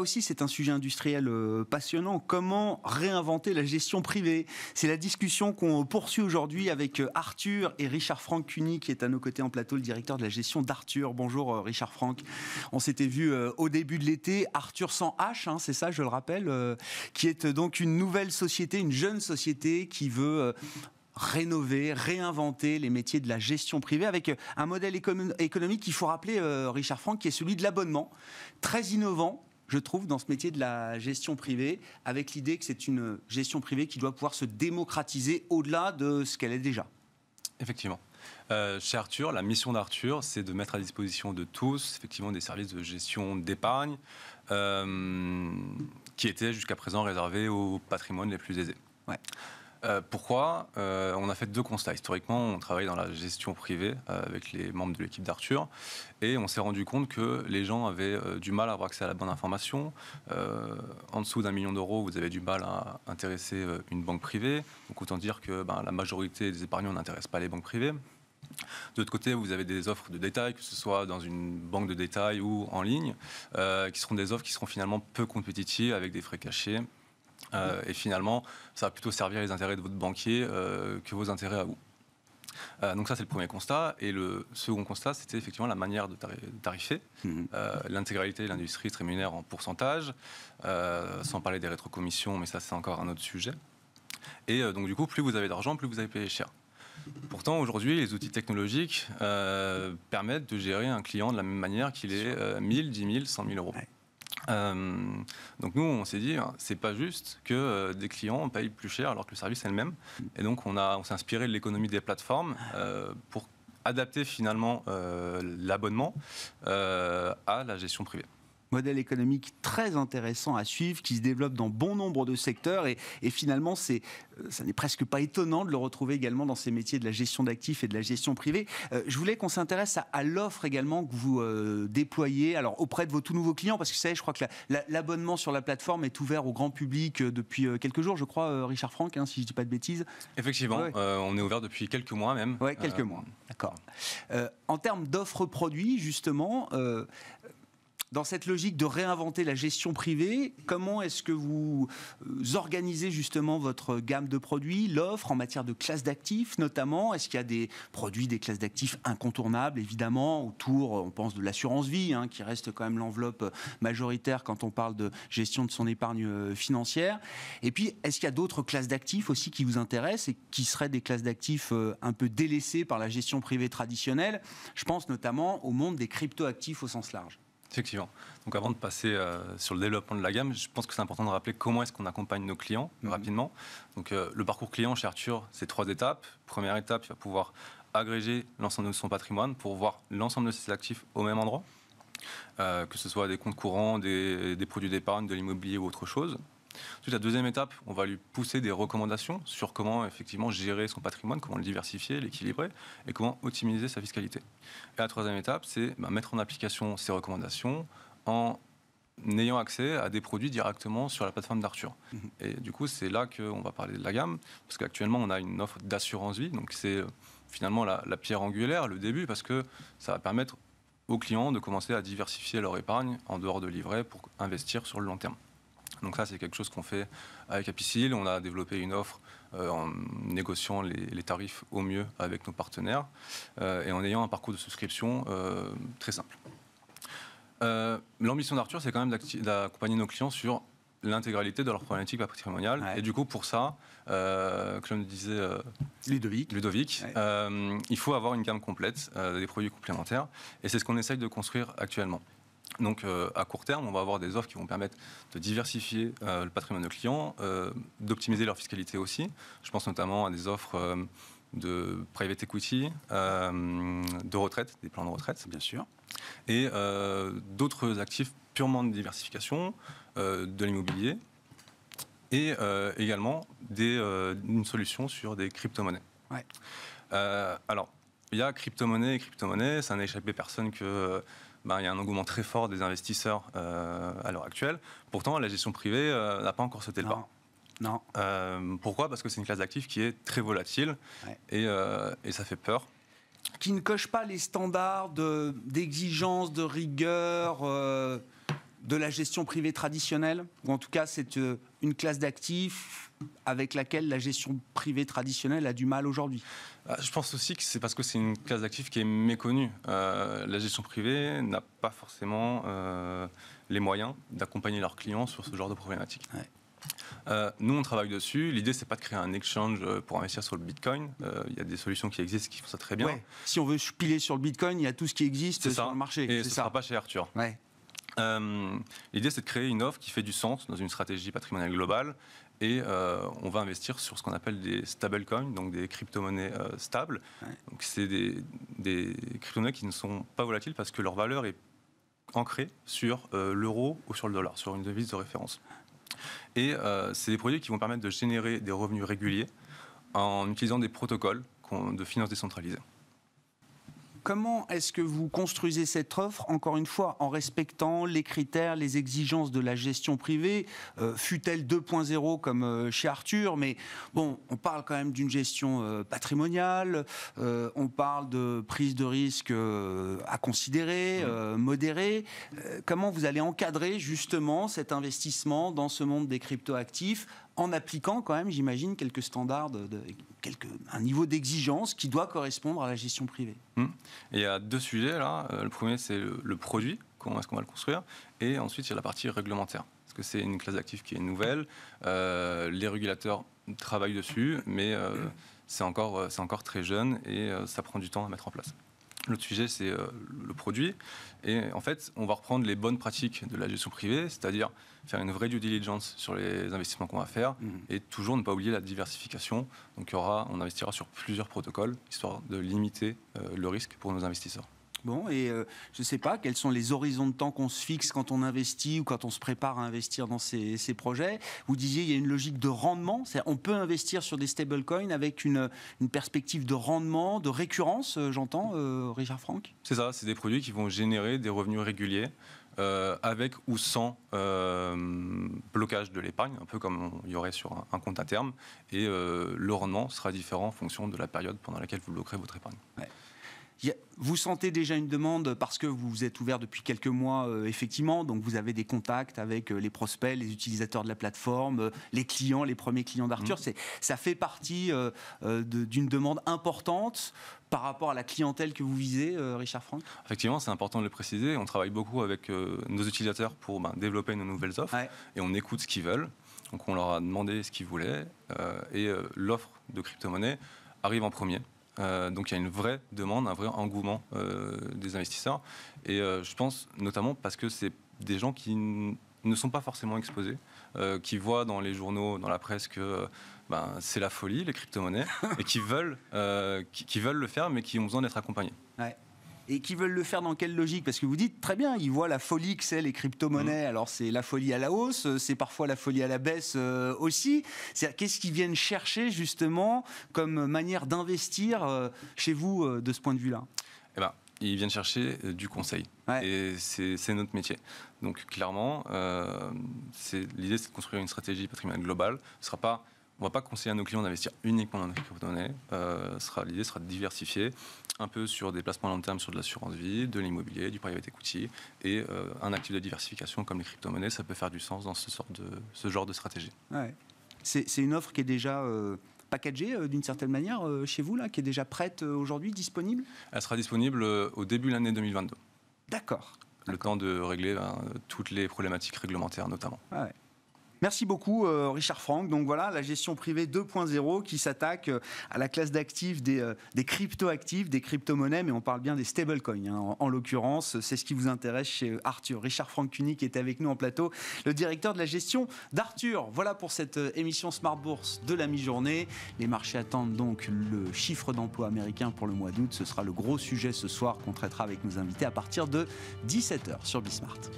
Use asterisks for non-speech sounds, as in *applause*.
aussi, c'est un sujet industriel euh, passionnant. Comment réinventer la gestion privée C'est la discussion qu'on poursuit aujourd'hui avec euh, Arthur et Richard Franck Cuny, qui est à nos côtés en plateau, le directeur de la gestion d'Arthur. Bonjour euh, Richard Franck. On s'était vu au début de l'été, Arthur sans H, hein, c'est ça, je le rappelle, qui est donc une nouvelle société, une jeune société qui veut rénover, réinventer les métiers de la gestion privée avec un modèle économique qu'il faut rappeler, Richard Franck, qui est celui de l'abonnement, très innovant, je trouve, dans ce métier de la gestion privée, avec l'idée que c'est une gestion privée qui doit pouvoir se démocratiser au-delà de ce qu'elle est déjà. Effectivement. Euh, chez Arthur, la mission d'Arthur, c'est de mettre à disposition de tous, effectivement, des services de gestion d'épargne euh, qui étaient jusqu'à présent réservés aux patrimoines les plus aisés. Euh, pourquoi euh, On a fait deux constats. Historiquement, on travaille dans la gestion privée euh, avec les membres de l'équipe d'Arthur et on s'est rendu compte que les gens avaient du mal à avoir accès à la bonne information. en dessous d'un million d'euros, vous avez du mal à intéresser une banque privée. Donc autant dire que ben, la majorité des épargnants n'intéressent pas les banques privées. De l'autre côté, vous avez des offres de détail, que ce soit dans une banque de détail ou en ligne, qui seront des offres qui seront finalement peu compétitives avec des frais cachés euh, et finalement, ça va plutôt servir les intérêts de votre banquier euh, que vos intérêts à vous. Euh, donc ça, c'est le premier constat. Et le second constat, c'était effectivement la manière de, tarifer. Mhm. L'intégralité de l'industrie se rémunère en pourcentage, sans parler des rétrocommissions, mais ça, c'est encore un autre sujet. Et donc du coup, plus vous avez d'argent, plus vous avez payé cher. Pourtant, aujourd'hui, les outils technologiques permettent de gérer un client de la même manière qu'il est 1000, 10 000, 100 000 euros. Euh, donc nous, on s'est dit, hein, c'est pas juste que euh, des clients payent plus cher alors que le service est le même. Et donc on, a, on s'est inspiré de l'économie des plateformes euh, pour adapter finalement l'abonnement à la gestion privée modèle économique très intéressant à suivre, qui se développe dans bon nombre de secteurs. Et, finalement, c'est, euh, ça n'est presque pas étonnant de le retrouver également dans ces métiers de la gestion d'actifs et de la gestion privée. Euh, je voulais qu'on s'intéresse à, l'offre également que vous euh, déployez alors, auprès de vos tout nouveaux clients, parce que vous savez, je crois que l'abonnement sur la plateforme est ouvert au grand public depuis quelques jours, je crois, Richard Franck, hein, si je ne dis pas de bêtises. Effectivement, on est ouvert depuis quelques mois même. Oui, quelques mois, d'accord. en termes d'offres produits, justement, dans cette logique de réinventer la gestion privée, comment est-ce que vous euh, organisez justement votre gamme de produits, l'offre en matière de classes d'actifs notamment Est-ce qu'il y a des produits, des classes d'actifs incontournables, évidemment, autour, on pense de l'assurance vie, hein, qui reste quand même l'enveloppe majoritaire quand on parle de gestion de son épargne euh, financière. Et puis, est-ce qu'il y a d'autres classes d'actifs aussi qui vous intéressent et qui seraient des classes d'actifs euh, un peu délaissées par la gestion privée traditionnelle Je pense notamment au monde des crypto-actifs au sens large. Effectivement. Donc avant de passer euh, sur le développement de la gamme, je pense que c'est important de rappeler comment est-ce qu'on accompagne nos clients mhm. rapidement. Donc euh, le parcours client chez Arthur, c'est trois étapes. Première étape, il va pouvoir agréger l'ensemble de son patrimoine pour voir l'ensemble de ses actifs au même endroit, euh, que ce soit des comptes courants, des produits d'épargne, de l'immobilier ou autre chose. Ensuite, la deuxième étape, on va lui pousser des recommandations sur comment effectivement gérer son patrimoine, comment le diversifier, l'équilibrer et comment optimiser sa fiscalité. Et la troisième étape, c'est ben, mettre en application ces recommandations en n'ayant accès à des produits directement sur la plateforme d'Arthur. Mhm. Et du coup, c'est là qu'on va parler de la gamme, parce qu'actuellement, on a une offre d'assurance vie, donc c'est euh, finalement la, la, pierre angulaire, le début, parce que ça va permettre aux clients de commencer à diversifier leur épargne en dehors de livret pour investir sur le long terme. Donc ça, c'est quelque chose qu'on fait avec Apicil. On a développé une offre euh, en négociant les, tarifs au mieux avec nos partenaires euh, et en ayant un parcours de souscription euh, très simple. L'ambition d'Arthur, c'est quand même d'accompagner nos clients sur l'intégralité de leur problématique patrimoniale. Et du coup, pour ça, comme le disait Ludovic, Ludovic il faut avoir une gamme complète, des produits complémentaires. Et c'est ce qu'on essaye de construire actuellement. Donc euh, à court terme, on va avoir des offres qui vont permettre de diversifier euh, le patrimoine de clients, euh, d'optimiser leur fiscalité aussi. Je pense notamment à des offres de private equity, de retraite, des plans de retraite, bien sûr, et d'autres actifs purement de diversification, de l'immobilier, et également des, une solution sur des crypto-monnaies. alors, il y a crypto-monnaie et crypto-monnaie, ça n'a échappé personne que bah, il y a un engouement très fort des investisseurs euh, à l'heure actuelle. Pourtant, la gestion privée euh, n'a pas encore sauté le pas. Non. Euh, pourquoi Parce que c'est une classe d'actifs qui est très volatile et, ça fait peur. Qui ne coche pas les standards d'exigence, de, rigueur de la gestion privée traditionnelle, ou en tout cas c'est euh, une classe d'actifs avec laquelle la gestion privée traditionnelle a du mal aujourd'hui ah, Je pense aussi que c'est parce que c'est une classe d'actifs qui est méconnue. Euh, la gestion privée n'a pas forcément euh, les moyens d'accompagner leurs clients sur ce genre de problématique. nous, on travaille dessus. L'idée, c'est pas de créer un exchange pour investir sur le Bitcoin. Il y a des solutions qui existent qui font ça très bien. Si on veut piler sur le Bitcoin, il y a tout ce qui existe sur le marché. Et ça ne sera pas chez Arthur. Euh, l'idée, c'est de créer une offre qui fait du sens dans une stratégie patrimoniale globale. Et euh, on va investir sur ce qu'on appelle des stablecoins, donc des crypto-monnaies euh, stables. Donc, c'est des, des crypto-monnaies qui ne sont pas volatiles parce que leur valeur est ancrée sur l'euro ou sur le dollar, sur une devise de référence. Et c'est des produits qui vont permettre de générer des revenus réguliers en utilisant des protocoles de finances décentralisées. Comment est-ce que vous construisez cette offre, encore une fois, en respectant les critères, les exigences de la gestion privée, euh, elle 2.0 comme euh, chez Arthur, mais bon, on parle quand même d'une gestion euh, patrimoniale, euh, on parle de prise de risque à considérer, mmh. modérée. comment vous allez encadrer justement cet investissement dans ce monde des cryptoactifs en appliquant quand même, j'imagine, quelques standards de un niveau d'exigence qui doit correspondre à la gestion privée. Hum. Et il y a deux sujets là. Euh, le premier, c'est le, produit, comment est-ce qu'on va le construire, et ensuite, il y a la partie réglementaire parce que c'est une classe d'actifs qui est nouvelle. Euh, les régulateurs travaillent dessus, mais euh, hum. c'est encore, encore très jeune et ça prend du temps à mettre en place. L'autre sujet, c'est euh, le produit. Et en fait, on va reprendre les bonnes pratiques de la gestion privée, c'est-à-dire faire une vraie due diligence sur les investissements qu'on va faire mmh. et toujours ne pas oublier la diversification. Donc, y aura, on investira sur plusieurs protocoles, histoire de limiter euh, le risque pour nos investisseurs. Bon, et euh, je ne sais pas quels sont les horizons de temps qu'on se fixe quand on investit ou quand on se prépare à investir dans ces, projets. Vous disiez il y a une logique de rendement, on peut investir sur des stablecoins avec une, perspective de rendement, de récurrence, euh, j'entends, euh, Richard Franck C'est ça, c'est des produits qui vont générer des revenus réguliers. avec ou sans blocage de l'épargne, un peu comme il y aurait sur un, compte à terme. Et le rendement sera différent en fonction de la période pendant laquelle vous bloquerez votre épargne. Vous sentez déjà une demande parce que vous vous êtes ouvert depuis quelques mois, euh, effectivement, donc vous avez des contacts avec euh, les prospects, les utilisateurs de la plateforme, euh, les clients, les premiers clients d'Arthur. Mmh. Ça fait partie d'une demande importante par rapport à la clientèle que vous visez, Richard Franck Effectivement, c'est important de le préciser. On travaille beaucoup avec nos utilisateurs pour ben, développer nos nouvelles offres et on écoute ce qu'ils veulent. Donc on leur a demandé ce qu'ils voulaient et l'offre de crypto-monnaie arrive en premier. Euh, donc il y a une vraie demande, un vrai engouement euh, des investisseurs. Et euh, je pense notamment parce que c'est des gens qui ne sont pas forcément exposés, qui voient dans les journaux, dans la presse que ben, c'est la folie, les crypto-monnaies, *laughs* et qui veulent, qui, veulent le faire, mais qui ont besoin d'être accompagnés et qui veulent le faire dans quelle logique Parce que vous dites très bien, ils voient la folie que c'est les crypto-monnaies. Mm. Alors c'est la folie à la hausse, c'est parfois la folie à la baisse euh, aussi. C'est qu'est-ce qu'ils viennent chercher justement comme manière d'investir euh, chez vous euh, de ce point de vue-là eh ben, ils viennent chercher du conseil. Et c'est notre métier. Donc clairement, l'idée c'est de construire une stratégie patrimoniale globale. Ce sera pas on ne va pas conseiller à nos clients d'investir uniquement dans les crypto-monnaies. Euh, L'idée sera de diversifier un peu sur des placements à long terme sur de l'assurance vie, de l'immobilier, du private equity et euh, un actif de diversification comme les crypto-monnaies. Ça peut faire du sens dans ce, de, ce genre de stratégie. C'est une offre qui est déjà. Euh, packagée euh, d'une certaine manière chez vous, là, qui est déjà prête aujourd'hui, disponible Elle sera disponible au début de l'année 2022. D'accord. Le temps de régler ben, toutes les problématiques réglementaires notamment. Ah Merci beaucoup euh, Richard Franck. Donc voilà, la gestion privée 2.0 qui s'attaque euh, à la classe d'actifs des, euh, des crypto-actifs, des crypto-monnaies, mais on parle bien des stablecoins hein, en, l'occurrence. C'est ce qui vous intéresse chez Arthur. Richard Franck Cuny qui est avec nous en plateau, le directeur de la gestion d'Arthur. Voilà pour cette émission Smart Bourse de la mi-journée. Les marchés attendent donc le chiffre d'emploi américain pour le mois d'août. Ce sera le gros sujet ce soir qu'on traitera avec nos invités à partir de 17h sur Bismart.